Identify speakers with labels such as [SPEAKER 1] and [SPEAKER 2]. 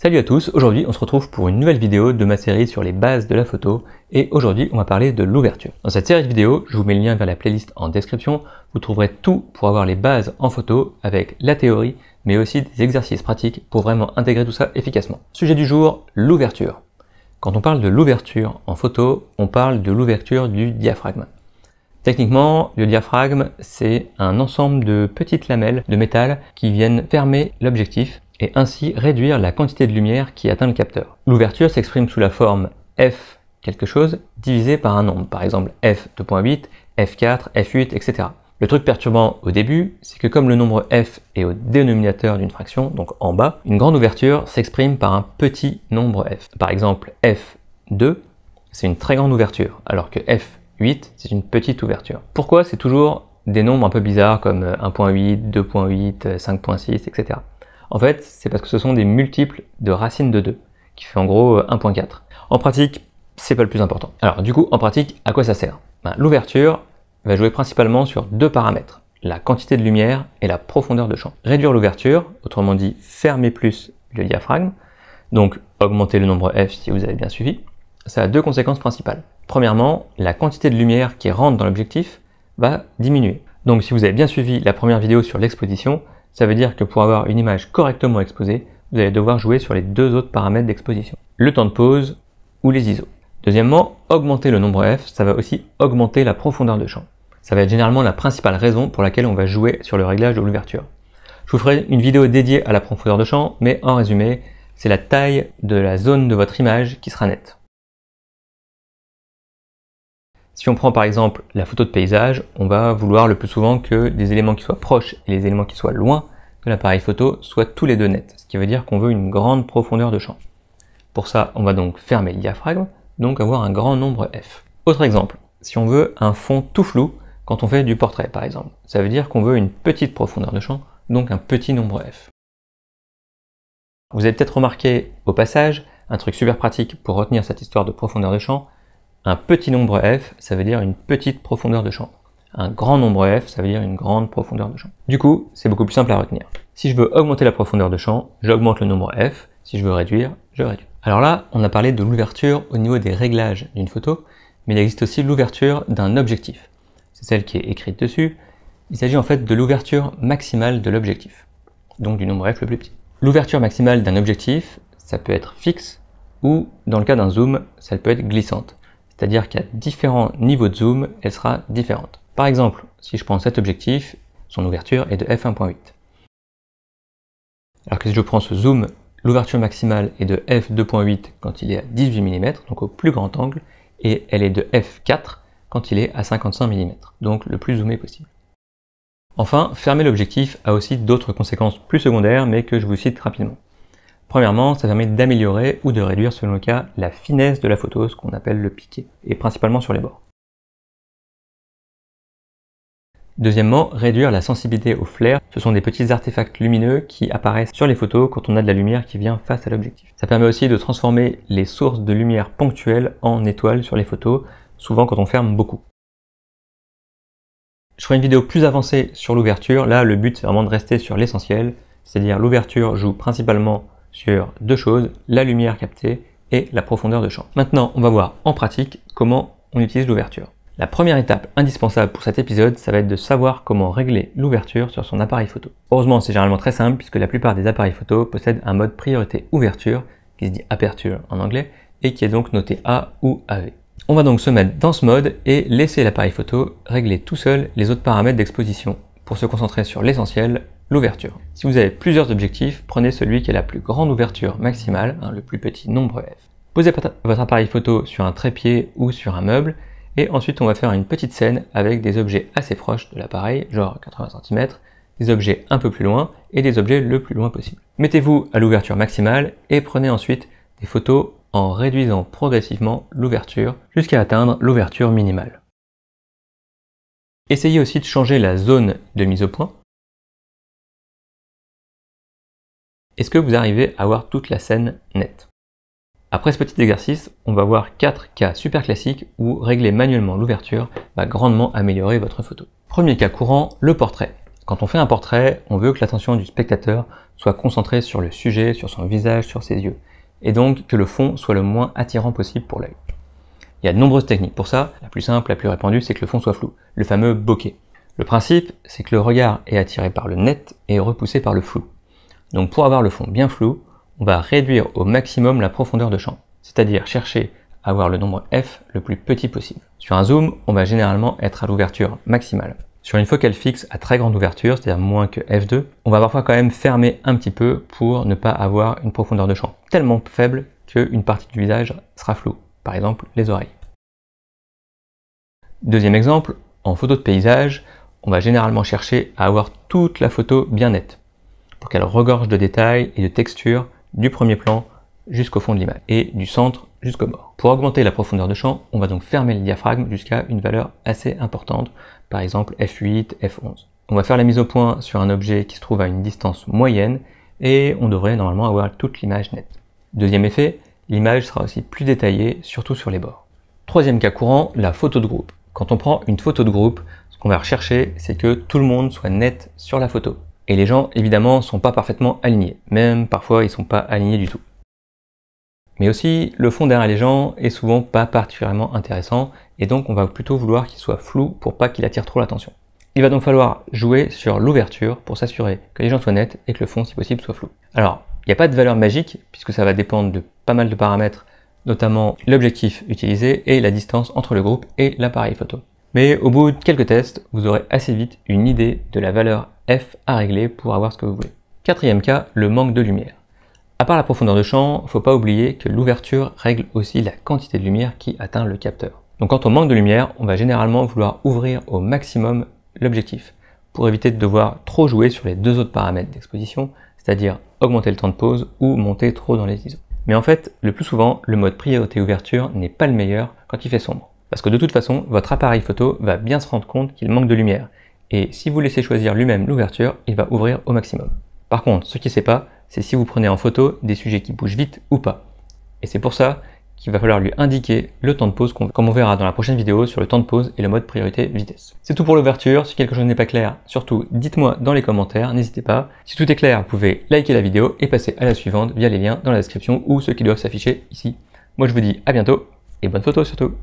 [SPEAKER 1] Salut à tous, aujourd'hui on se retrouve pour une nouvelle vidéo de ma série sur les bases de la photo et aujourd'hui on va parler de l'ouverture. Dans cette série de vidéos, je vous mets le lien vers la playlist en description, vous trouverez tout pour avoir les bases en photo avec la théorie mais aussi des exercices pratiques pour vraiment intégrer tout ça efficacement. Sujet du jour, l'ouverture. Quand on parle de l'ouverture en photo, on parle de l'ouverture du diaphragme. Techniquement, le diaphragme, c'est un ensemble de petites lamelles de métal qui viennent fermer l'objectif et ainsi réduire la quantité de lumière qui atteint le capteur. L'ouverture s'exprime sous la forme f quelque chose divisé par un nombre, par exemple f 2.8, f4, f8, etc. Le truc perturbant au début, c'est que comme le nombre f est au dénominateur d'une fraction, donc en bas, une grande ouverture s'exprime par un petit nombre f. Par exemple, f2, c'est une très grande ouverture, alors que f8, c'est une petite ouverture. Pourquoi c'est toujours des nombres un peu bizarres comme 1.8, 2.8, 5.6, etc. En fait, c'est parce que ce sont des multiples de racine de 2, qui fait en gros 1.4. Euh, en pratique, c'est pas le plus important. Alors du coup, en pratique, à quoi ça sert ben, L'ouverture va jouer principalement sur deux paramètres, la quantité de lumière et la profondeur de champ. Réduire l'ouverture, autrement dit fermer plus le diaphragme, donc augmenter le nombre F si vous avez bien suivi, ça a deux conséquences principales. Premièrement, la quantité de lumière qui rentre dans l'objectif va diminuer. Donc si vous avez bien suivi la première vidéo sur l'exposition, ça veut dire que pour avoir une image correctement exposée, vous allez devoir jouer sur les deux autres paramètres d'exposition. Le temps de pose ou les ISO. Deuxièmement, augmenter le nombre F, ça va aussi augmenter la profondeur de champ. Ça va être généralement la principale raison pour laquelle on va jouer sur le réglage de l'ouverture. Je vous ferai une vidéo dédiée à la profondeur de champ, mais en résumé, c'est la taille de la zone de votre image qui sera nette. Si on prend par exemple la photo de paysage, on va vouloir le plus souvent que des éléments qui soient proches et les éléments qui soient loin de l'appareil photo soient tous les deux nets, ce qui veut dire qu'on veut une grande profondeur de champ. Pour ça, on va donc fermer le diaphragme, donc avoir un grand nombre F. Autre exemple, si on veut un fond tout flou quand on fait du portrait par exemple, ça veut dire qu'on veut une petite profondeur de champ, donc un petit nombre F. Vous avez peut-être remarqué au passage un truc super pratique pour retenir cette histoire de profondeur de champ, un petit nombre f, ça veut dire une petite profondeur de champ. Un grand nombre f, ça veut dire une grande profondeur de champ. Du coup, c'est beaucoup plus simple à retenir. Si je veux augmenter la profondeur de champ, j'augmente le nombre f. Si je veux réduire, je réduis. Alors là, on a parlé de l'ouverture au niveau des réglages d'une photo, mais il existe aussi l'ouverture d'un objectif. C'est celle qui est écrite dessus. Il s'agit en fait de l'ouverture maximale de l'objectif, donc du nombre f le plus petit. L'ouverture maximale d'un objectif, ça peut être fixe, ou dans le cas d'un zoom, ça peut être glissante c'est-à-dire qu'à différents niveaux de zoom, elle sera différente. Par exemple, si je prends cet objectif, son ouverture est de f1.8. Alors que si je prends ce zoom, l'ouverture maximale est de f2.8 quand il est à 18 mm, donc au plus grand angle, et elle est de f4 quand il est à 55 mm, donc le plus zoomé possible. Enfin, fermer l'objectif a aussi d'autres conséquences plus secondaires, mais que je vous cite rapidement. Premièrement, ça permet d'améliorer ou de réduire selon le cas la finesse de la photo, ce qu'on appelle le piqué, et principalement sur les bords. Deuxièmement, réduire la sensibilité au flair. Ce sont des petits artefacts lumineux qui apparaissent sur les photos quand on a de la lumière qui vient face à l'objectif. Ça permet aussi de transformer les sources de lumière ponctuelles en étoiles sur les photos, souvent quand on ferme beaucoup. Je ferai une vidéo plus avancée sur l'ouverture. Là, le but, c'est vraiment de rester sur l'essentiel, c'est-à-dire l'ouverture joue principalement sur deux choses, la lumière captée et la profondeur de champ. Maintenant, on va voir en pratique comment on utilise l'ouverture. La première étape indispensable pour cet épisode, ça va être de savoir comment régler l'ouverture sur son appareil photo. Heureusement, c'est généralement très simple puisque la plupart des appareils photo possèdent un mode priorité ouverture, qui se dit aperture en anglais, et qui est donc noté A ou AV. On va donc se mettre dans ce mode et laisser l'appareil photo régler tout seul les autres paramètres d'exposition pour se concentrer sur l'essentiel, l'ouverture. Si vous avez plusieurs objectifs, prenez celui qui a la plus grande ouverture maximale, hein, le plus petit nombre F. Posez votre appareil photo sur un trépied ou sur un meuble, et ensuite on va faire une petite scène avec des objets assez proches de l'appareil, genre 80 cm, des objets un peu plus loin et des objets le plus loin possible. Mettez-vous à l'ouverture maximale et prenez ensuite des photos en réduisant progressivement l'ouverture jusqu'à atteindre l'ouverture minimale. Essayez aussi de changer la zone de mise au point est-ce que vous arrivez à voir toute la scène nette Après ce petit exercice, on va voir 4 cas super classiques où régler manuellement l'ouverture va grandement améliorer votre photo. Premier cas courant, le portrait. Quand on fait un portrait, on veut que l'attention du spectateur soit concentrée sur le sujet, sur son visage, sur ses yeux, et donc que le fond soit le moins attirant possible pour l'œil. Il y a de nombreuses techniques pour ça, la plus simple, la plus répandue, c'est que le fond soit flou, le fameux bokeh. Le principe, c'est que le regard est attiré par le net et repoussé par le flou. Donc pour avoir le fond bien flou, on va réduire au maximum la profondeur de champ, c'est-à-dire chercher à avoir le nombre f le plus petit possible. Sur un zoom, on va généralement être à l'ouverture maximale. Sur une focale fixe à très grande ouverture, c'est-à-dire moins que f2, on va parfois quand même fermer un petit peu pour ne pas avoir une profondeur de champ tellement faible qu'une partie du visage sera floue, par exemple les oreilles. Deuxième exemple, en photo de paysage, on va généralement chercher à avoir toute la photo bien nette pour qu'elle regorge de détails et de textures du premier plan jusqu'au fond de l'image et du centre jusqu'au bord. Pour augmenter la profondeur de champ, on va donc fermer le diaphragme jusqu'à une valeur assez importante, par exemple F8, F11. On va faire la mise au point sur un objet qui se trouve à une distance moyenne et on devrait normalement avoir toute l'image nette. Deuxième effet, l'image sera aussi plus détaillée, surtout sur les bords. Troisième cas courant, la photo de groupe. Quand on prend une photo de groupe, ce qu'on va rechercher, c'est que tout le monde soit net sur la photo. Et les gens, évidemment, ne sont pas parfaitement alignés. Même parfois, ils sont pas alignés du tout. Mais aussi, le fond derrière les gens est souvent pas particulièrement intéressant, et donc on va plutôt vouloir qu'il soit flou pour pas qu'il attire trop l'attention. Il va donc falloir jouer sur l'ouverture pour s'assurer que les gens soient nets et que le fond, si possible, soit flou. Alors, il n'y a pas de valeur magique, puisque ça va dépendre de pas mal de paramètres, notamment l'objectif utilisé et la distance entre le groupe et l'appareil photo. Mais au bout de quelques tests, vous aurez assez vite une idée de la valeur f à régler pour avoir ce que vous voulez. Quatrième cas, le manque de lumière. À part la profondeur de champ, il ne faut pas oublier que l'ouverture règle aussi la quantité de lumière qui atteint le capteur. Donc quand on manque de lumière, on va généralement vouloir ouvrir au maximum l'objectif pour éviter de devoir trop jouer sur les deux autres paramètres d'exposition, c'est-à-dire augmenter le temps de pause ou monter trop dans les ISO. Mais en fait, le plus souvent, le mode priorité ouverture n'est pas le meilleur quand il fait sombre. Parce que de toute façon, votre appareil photo va bien se rendre compte qu'il manque de lumière. Et si vous laissez choisir lui-même l'ouverture, il va ouvrir au maximum. Par contre, ce qui ne sait pas, c'est si vous prenez en photo des sujets qui bougent vite ou pas. Et c'est pour ça qu'il va falloir lui indiquer le temps de pause, comme on verra dans la prochaine vidéo sur le temps de pause et le mode priorité vitesse. C'est tout pour l'ouverture, si quelque chose n'est pas clair, surtout dites-moi dans les commentaires, n'hésitez pas. Si tout est clair, vous pouvez liker la vidéo et passer à la suivante via les liens dans la description ou ceux qui doivent s'afficher ici. Moi je vous dis à bientôt, et bonne photo surtout